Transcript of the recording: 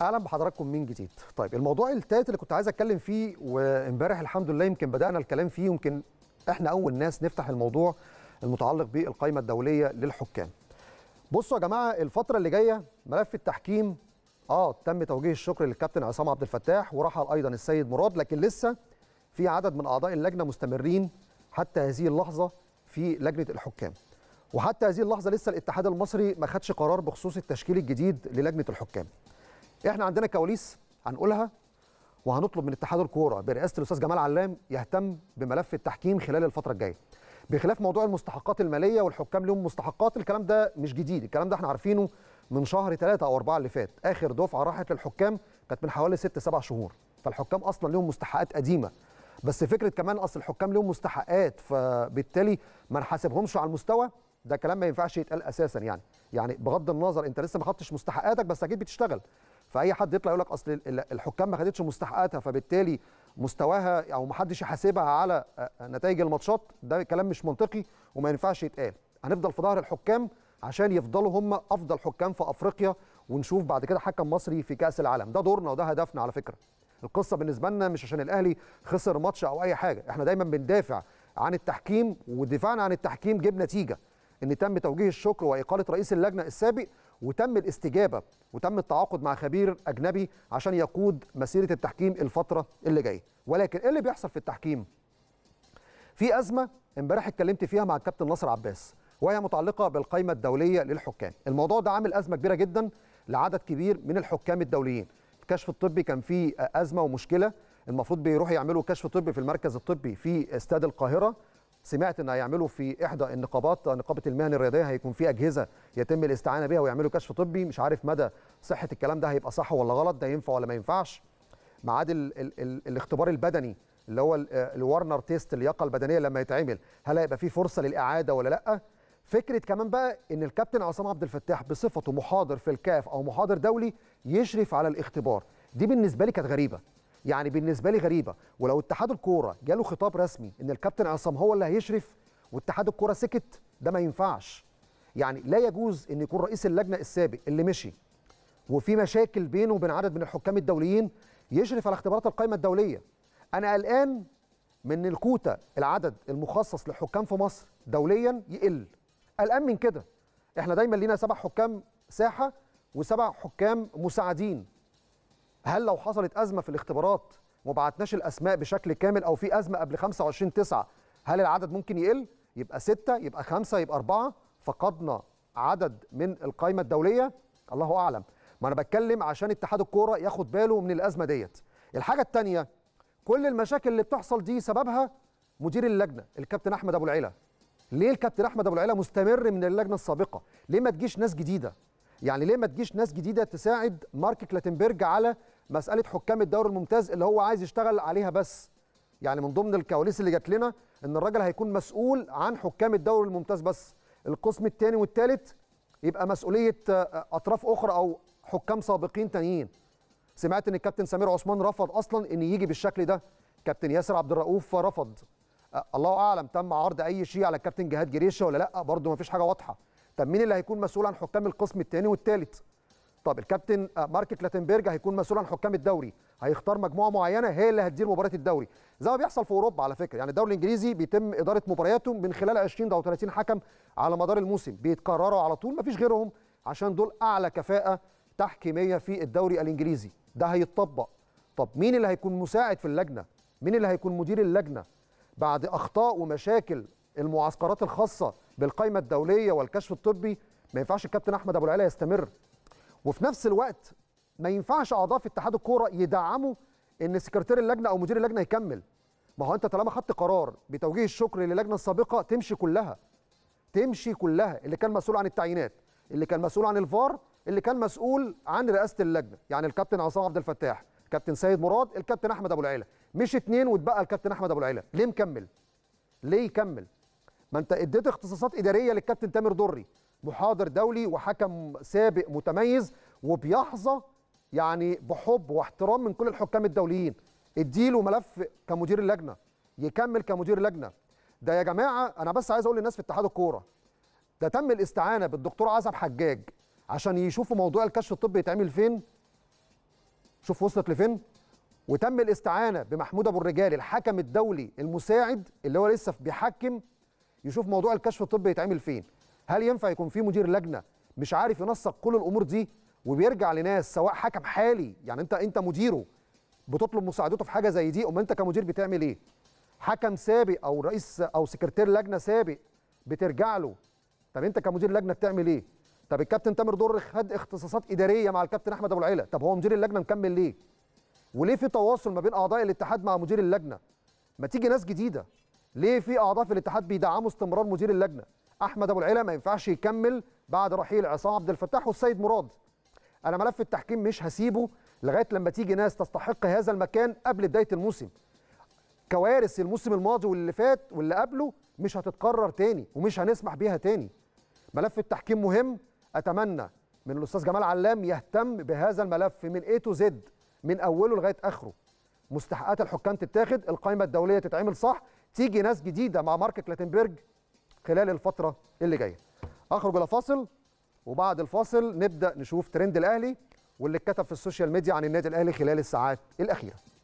اهلا بحضراتكم من جديد طيب الموضوع الثالث اللي كنت عايز اتكلم فيه وامبارح الحمد لله يمكن بدانا الكلام فيه يمكن احنا اول ناس نفتح الموضوع المتعلق بالقائمه الدوليه للحكام بصوا يا جماعه الفتره اللي جايه ملف التحكيم اه تم توجيه الشكر للكابتن عصام عبد الفتاح ورحل ايضا السيد مراد لكن لسه في عدد من اعضاء اللجنه مستمرين حتى هذه اللحظه في لجنه الحكام وحتى هذه اللحظه لسه الاتحاد المصري ما خدش قرار بخصوص التشكيل الجديد للجنه الحكام احنا عندنا كواليس هنقولها وهنطلب من اتحاد الكوره برئاسه الاستاذ جمال علام يهتم بملف التحكيم خلال الفتره الجايه بخلاف موضوع المستحقات الماليه والحكام لهم مستحقات الكلام ده مش جديد الكلام ده احنا عارفينه من شهر ثلاثة او أربعة اللي فات اخر دفعه راحت للحكام كانت من حوالي ست سبع شهور فالحكام اصلا لهم مستحقات قديمه بس فكره كمان اصل الحكام لهم مستحقات فبالتالي ما نحاسبهمش على المستوى ده كلام ما ينفعش يتقال اساسا يعني يعني بغض النظر انت لسه ما خدتش مستحقاتك بس اكيد بتشتغل فاي حد يطلع يقول لك اصل الحكام ما خدتش مستحقاتها فبالتالي مستواها او ما حدش يحاسبها على آه، آه، نتائج الماتشات ده كلام مش منطقي وما ينفعش يتقال هنفضل في ظهر الحكام عشان يفضلوا هم افضل حكام في افريقيا ونشوف بعد كده حكم مصري في كاس العالم ده دورنا وده هدفنا على فكره القصه بالنسبه لنا مش عشان الاهلي خسر ماتش او اي حاجه احنا دايما بندافع عن التحكيم ودفاعنا عن التحكيم جيب نتيجه ان تم توجيه الشكر واقاله رئيس اللجنه السابق وتم الاستجابه وتم التعاقد مع خبير اجنبي عشان يقود مسيره التحكيم الفتره اللي جايه ولكن ايه اللي بيحصل في التحكيم في ازمه امبارح اتكلمت فيها مع الكابتن ناصر عباس وهي متعلقه بالقائمه الدوليه للحكام الموضوع ده عامل ازمه كبيره جدا لعدد كبير من الحكام الدوليين الكشف الطبي كان فيه ازمه ومشكله المفروض بيروحوا يعملوا كشف طبي في المركز الطبي في استاد القاهره سمعت ان هيعملوا في احدى النقابات نقابه المهن الرياضيه هيكون في اجهزه يتم الاستعانه بها ويعملوا كشف طبي مش عارف مدى صحه الكلام ده هيبقى صح ولا غلط ده ينفع ولا ما ينفعش ميعاد الاختبار البدني اللي هو الورنر تيست اللياقه البدنيه لما يتعمل هل هيبقى في فرصه للاعاده ولا لا فكره كمان بقى ان الكابتن عصام عبد الفتاح بصفته محاضر في الكاف او محاضر دولي يشرف على الاختبار دي بالنسبه لي كانت غريبه يعني بالنسبه لي غريبه ولو اتحاد الكوره جاله خطاب رسمي ان الكابتن عصام هو اللي هيشرف واتحاد الكوره سكت ده ما ينفعش يعني لا يجوز ان يكون رئيس اللجنه السابق اللي مشي وفي مشاكل بينه وبين عدد من الحكام الدوليين يشرف على اختبارات القائمه الدوليه انا قلقان من الكوتا العدد المخصص للحكام في مصر دوليا يقل قلقان من كده احنا دايما لينا سبع حكام ساحه وسبع حكام مساعدين هل لو حصلت ازمه في الاختبارات وما بعتناش الاسماء بشكل كامل او في ازمه قبل 25 9 هل العدد ممكن يقل يبقى 6 يبقى 5 يبقى 4 فقدنا عدد من القائمه الدوليه الله اعلم ما انا بتكلم عشان اتحاد الكوره ياخد باله من الازمه ديت الحاجه الثانيه كل المشاكل اللي بتحصل دي سببها مدير اللجنه الكابتن احمد ابو العيله ليه الكابتن احمد ابو العيله مستمر من اللجنه السابقه ليه ما تجيش ناس جديده يعني ليه ما تجيش ناس جديده تساعد مارك كلاتنبرج على مساله حكام الدوري الممتاز اللي هو عايز يشتغل عليها بس يعني من ضمن الكواليس اللي جات لنا ان الراجل هيكون مسؤول عن حكام الدوري الممتاز بس القسم الثاني والثالث يبقى مسؤوليه آه، اطراف اخرى او حكام سابقين تانيين سمعت ان الكابتن سمير عثمان رفض اصلا ان يجي بالشكل ده كابتن ياسر عبد الرؤوف رفض آه، الله اعلم تم عرض اي شيء على الكابتن جهاد جريشه ولا لا برضه ما فيش حاجه واضحه طب مين اللي هيكون مسؤول عن حكام القسم الثاني والثالث طب الكابتن آه، مارك كلاتنبرج هيكون مسؤول عن حكام الدوري هيختار مجموعه معينه هي اللي هتدير مباريات الدوري زي ما بيحصل في اوروبا على فكره يعني الدوري الانجليزي بيتم اداره مبارياته من خلال 20 او 30 حكم على مدار الموسم بيتكرروا على طول مفيش غيرهم عشان دول اعلى كفاءه تحكيميه في الدوري الانجليزي ده هيتطبق طب مين اللي هيكون مساعد في اللجنه مين اللي هيكون مدير اللجنه بعد اخطاء ومشاكل المعسكرات الخاصه بالقائمه الدوليه والكشف الطبي ما ينفعش الكابتن احمد ابو العلا يستمر وفي نفس الوقت ما ينفعش اعضاء في اتحاد الكوره يدعموا ان سكرتير اللجنه او مدير اللجنه يكمل ما هو انت طالما خدت قرار بتوجيه الشكر للجنه السابقه تمشي كلها تمشي كلها اللي كان مسؤول عن التعيينات اللي كان مسؤول عن الفار اللي كان مسؤول عن رئاسه اللجنه يعني الكابتن عصام عبد الفتاح الكابتن سيد مراد الكابتن احمد ابو العيله مش اتنين واتبقى الكابتن احمد ابو العيله ليه مكمل ليه يكمل ما انت اديت اختصاصات اداريه للكابتن تامر دري محاضر دولي وحكم سابق متميز وبيحظى يعني بحب واحترام من كل الحكام الدوليين اديله ملف كمدير اللجنه يكمل كمدير لجنه ده يا جماعه انا بس عايز اقول للناس في اتحاد الكوره ده تم الاستعانه بالدكتور عزب حجاج عشان يشوفوا موضوع الكشف الطبي يتعمل فين شوف وصلت لفين وتم الاستعانه بمحمود ابو الرجال الحكم الدولي المساعد اللي هو لسه بيحكم يشوف موضوع الكشف الطبي يتعمل فين هل ينفع يكون في مدير لجنه مش عارف ينسق كل الامور دي وبيرجع لناس سواء حكم حالي يعني انت انت مديره بتطلب مساعدته في حاجه زي دي امال انت كمدير بتعمل ايه حكم سابق او رئيس او سكرتير لجنه سابق بترجع له طب انت كمدير لجنه بتعمل ايه طب الكابتن تامر در خد اختصاصات اداريه مع الكابتن احمد ابو العيله طب هو مدير اللجنه مكمل ليه وليه في تواصل ما بين اعضاء الاتحاد مع مدير اللجنه ما تيجي ناس جديده ليه في اعضاء في الاتحاد بيدعموا استمرار مدير اللجنه احمد ابو العلا ما ينفعش يكمل بعد رحيل عصام عبد الفتاح والسيد مراد انا ملف التحكيم مش هسيبه لغايه لما تيجي ناس تستحق هذا المكان قبل بدايه الموسم كوارث الموسم الماضي واللي فات واللي قبله مش هتتكرر تاني ومش هنسمح بيها تاني ملف التحكيم مهم اتمنى من الاستاذ جمال علام يهتم بهذا الملف من اي تو زد من اوله لغايه اخره مستحقات الحكام تتاخد القائمه الدوليه تتعمل صح تيجي ناس جديده مع مارك كلاتنبرج خلال الفتره اللي جايه اخرج الى فاصل وبعد الفاصل نبدا نشوف ترند الاهلي واللي اتكتب في السوشيال ميديا عن النادي الاهلي خلال الساعات الاخيره